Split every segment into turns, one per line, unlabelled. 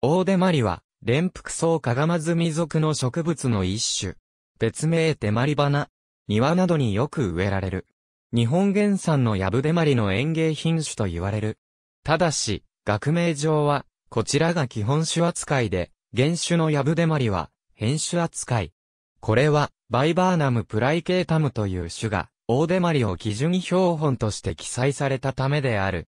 オーデマリは、連
服草かがまずみ属の植物の一種。別名デマリ花。庭などによく植えられる。日本原産のヤブデマリの園芸品種と言われる。ただし、学名上は、こちらが基本種扱いで、原種のヤブデマリは、変種扱い。これは、バイバーナムプライケータムという種が、オーデマリを基準標本として記載されたためである。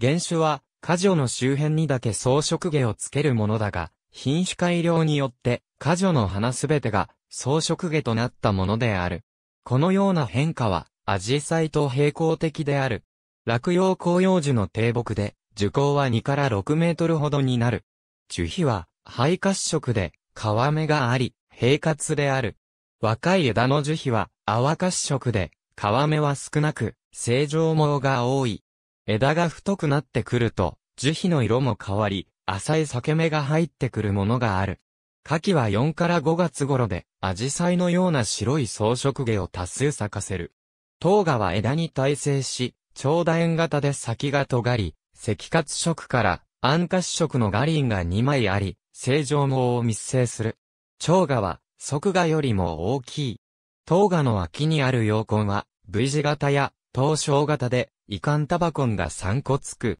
原種は、果樹の周辺にだけ装飾毛をつけるものだが、品種改良によって、果樹の花すべてが装飾毛となったものである。このような変化は、アジサイと平行的である。落葉紅葉樹の低木で、樹高は2から6メートルほどになる。樹皮は、肺褐色で、皮目があり、平滑である。若い枝の樹皮は、泡褐色で、皮目は少なく、正常毛が多い。枝が太くなってくると、樹皮の色も変わり、浅い裂け目が入ってくるものがある。夏季は4から5月頃で、アジサイのような白い装飾毛を多数咲かせる。糖芽は枝に耐性し、長楕円型で先が尖り、赤褐色から暗褐色のガリンが2枚あり、正常毛を密生する。蝶芽は、側芽よりも大きい。糖芽の脇にある葉根は、V 字型や、東小型で、遺憾タバコンが3個つく。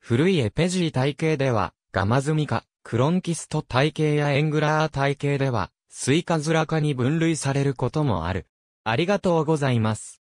古いエペジー体系では、ガマズミカ、クロンキスト体系やエングラー体系では、スイカズラカに分類されることもある。あり
がとうございます。